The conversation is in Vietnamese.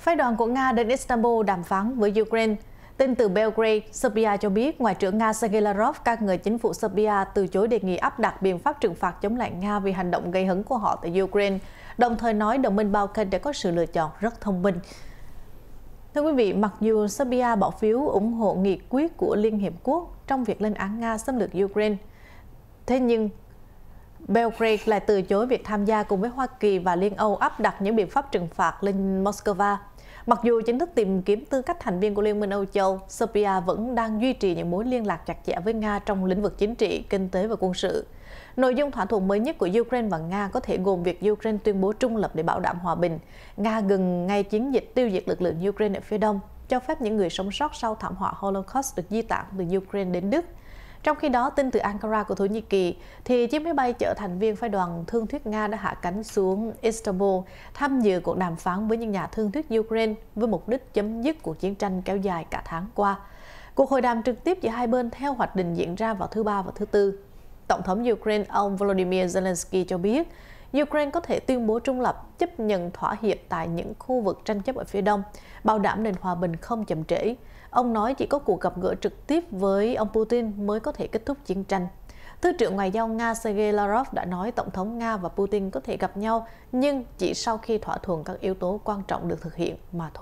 Phái đoàn của Nga đến Istanbul đàm phán với Ukraine. Tin từ Belgrade, Serbia cho biết Ngoại trưởng Nga Sergei Lavrov các người chính phủ Serbia từ chối đề nghị áp đặt biện pháp trừng phạt chống lại Nga vì hành động gây hấn của họ tại Ukraine, đồng thời nói đồng minh Balkan đã có sự lựa chọn rất thông minh. Thưa quý vị, mặc dù Serbia bỏ phiếu ủng hộ nghị quyết của Liên Hiệp Quốc trong việc lên án Nga xâm lược Ukraine, thế nhưng Belgrade lại từ chối việc tham gia cùng với Hoa Kỳ và Liên Âu áp đặt những biện pháp trừng phạt lên Moscow Mặc dù chính thức tìm kiếm tư cách thành viên của Liên minh Âu Châu, Serbia vẫn đang duy trì những mối liên lạc chặt chẽ với Nga trong lĩnh vực chính trị, kinh tế và quân sự. Nội dung thỏa thuận mới nhất của Ukraine và Nga có thể gồm việc Ukraine tuyên bố trung lập để bảo đảm hòa bình, Nga ngừng ngay chiến dịch tiêu diệt lực lượng Ukraine ở phía đông, cho phép những người sống sót sau thảm họa Holocaust được di tản từ Ukraine đến Đức – trong khi đó, tin từ Ankara của Thổ Nhĩ Kỳ thì chiếc máy bay chở thành viên phái đoàn thương thuyết Nga đã hạ cánh xuống Istanbul tham dự cuộc đàm phán với những nhà thương thuyết Ukraine với mục đích chấm dứt cuộc chiến tranh kéo dài cả tháng qua. Cuộc hội đàm trực tiếp giữa hai bên theo hoạch định diễn ra vào thứ Ba và thứ Tư. Tổng thống Ukraine ông Volodymyr Zelensky cho biết Ukraine có thể tuyên bố trung lập, chấp nhận thỏa hiệp tại những khu vực tranh chấp ở phía đông, bảo đảm nền hòa bình không chậm trễ. Ông nói chỉ có cuộc gặp gỡ trực tiếp với ông Putin mới có thể kết thúc chiến tranh. Thứ trưởng Ngoại giao Nga Sergei Lavrov đã nói Tổng thống Nga và Putin có thể gặp nhau nhưng chỉ sau khi thỏa thuận các yếu tố quan trọng được thực hiện mà thôi.